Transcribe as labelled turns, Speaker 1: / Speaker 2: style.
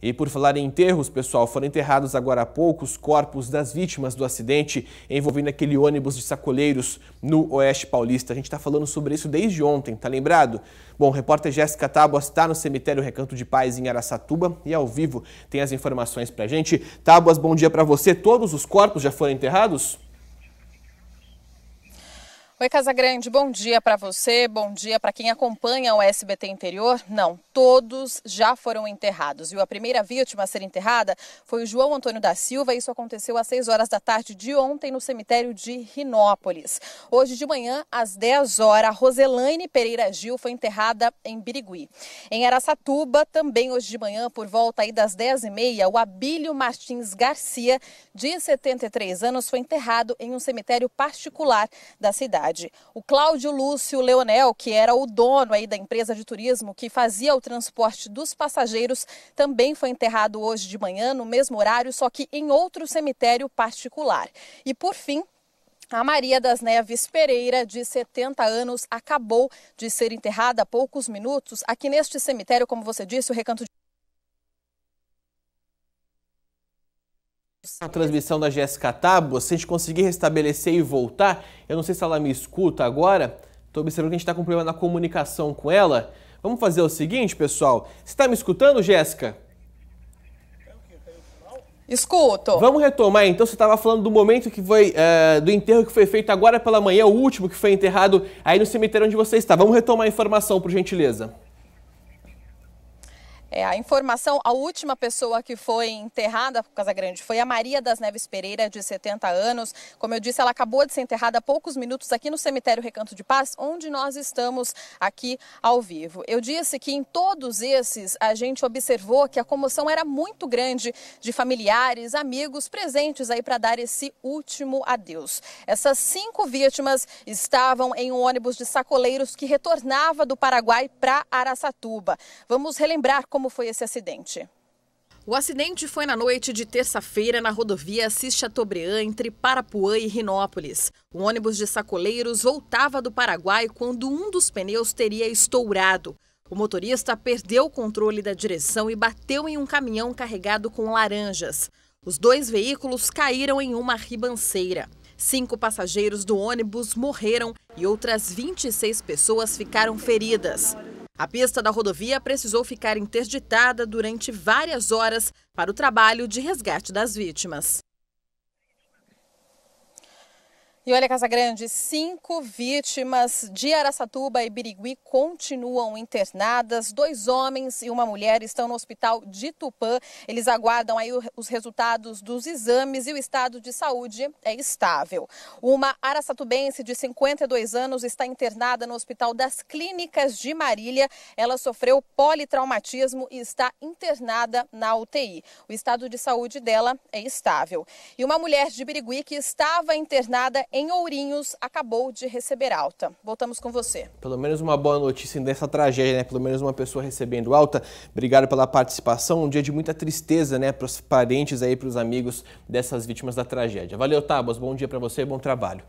Speaker 1: E por falar em enterros, pessoal, foram enterrados agora há pouco os corpos das vítimas do acidente envolvendo aquele ônibus de sacoleiros no Oeste Paulista. A gente está falando sobre isso desde ontem, tá lembrado? Bom, o repórter Jéssica Tábua está no cemitério Recanto de Paz em Araçatuba e ao vivo tem as informações a gente. Tábuas, bom dia para você. Todos os corpos já foram enterrados?
Speaker 2: Oi, Casa Grande, bom dia para você, bom dia para quem acompanha o SBT Interior. Não, todos já foram enterrados, E A primeira vítima a ser enterrada foi o João Antônio da Silva, isso aconteceu às 6 horas da tarde de ontem no cemitério de Rinópolis. Hoje de manhã, às 10 horas, a Roselaine Pereira Gil foi enterrada em Birigui. Em Araçatuba, também hoje de manhã, por volta aí das 10h30, o Abílio Martins Garcia, de 73 anos, foi enterrado em um cemitério particular da cidade cidade. O Cláudio Lúcio Leonel, que era o dono aí da empresa de turismo que fazia o transporte dos passageiros, também foi enterrado hoje de manhã, no mesmo horário, só que em outro cemitério particular. E por fim, a Maria das Neves Pereira, de 70 anos, acabou de ser enterrada há poucos minutos aqui neste cemitério, como você disse, o Recanto de
Speaker 1: a transmissão da Jéssica Tábua, se a gente conseguir restabelecer e voltar, eu não sei se ela me escuta agora, estou observando que a gente está com problema na comunicação com ela. Vamos fazer o seguinte, pessoal. Você está me escutando, Jéssica? Escuto. Vamos retomar então. Você estava falando do momento que foi uh, do enterro que foi feito agora pela manhã, o último que foi enterrado aí no cemitério onde você está. Vamos retomar a informação, por gentileza.
Speaker 2: É, a informação, a última pessoa que foi enterrada por Casa Grande foi a Maria das Neves Pereira, de 70 anos. Como eu disse, ela acabou de ser enterrada há poucos minutos aqui no cemitério Recanto de Paz, onde nós estamos aqui ao vivo. Eu disse que em todos esses a gente observou que a comoção era muito grande de familiares, amigos presentes aí para dar esse último adeus. Essas cinco vítimas estavam em um ônibus de sacoleiros que retornava do Paraguai para Araçatuba. Vamos relembrar como como foi esse acidente. O acidente foi na noite de terça-feira na rodovia Assis Chateaubriand, entre Parapuã e Rinópolis. Um ônibus de sacoleiros voltava do Paraguai quando um dos pneus teria estourado. O motorista perdeu o controle da direção e bateu em um caminhão carregado com laranjas. Os dois veículos caíram em uma ribanceira. Cinco passageiros do ônibus morreram e outras 26 pessoas ficaram feridas. A pista da rodovia precisou ficar interditada durante várias horas para o trabalho de resgate das vítimas. E olha, casa grande, cinco vítimas de Araçatuba e Birigui continuam internadas. Dois homens e uma mulher estão no hospital de Tupã. Eles aguardam aí os resultados dos exames e o estado de saúde é estável. Uma araçatubense de 52 anos está internada no hospital das Clínicas de Marília. Ela sofreu politraumatismo e está internada na UTI. O estado de saúde dela é estável. E uma mulher de Birigui que estava internada em em Ourinhos acabou de receber alta. Voltamos com você.
Speaker 1: Pelo menos uma boa notícia dessa tragédia, né? Pelo menos uma pessoa recebendo alta. Obrigado pela participação. Um dia de muita tristeza, né, para os parentes aí, para os amigos dessas vítimas da tragédia. Valeu, Tabas. Bom dia para você, bom trabalho.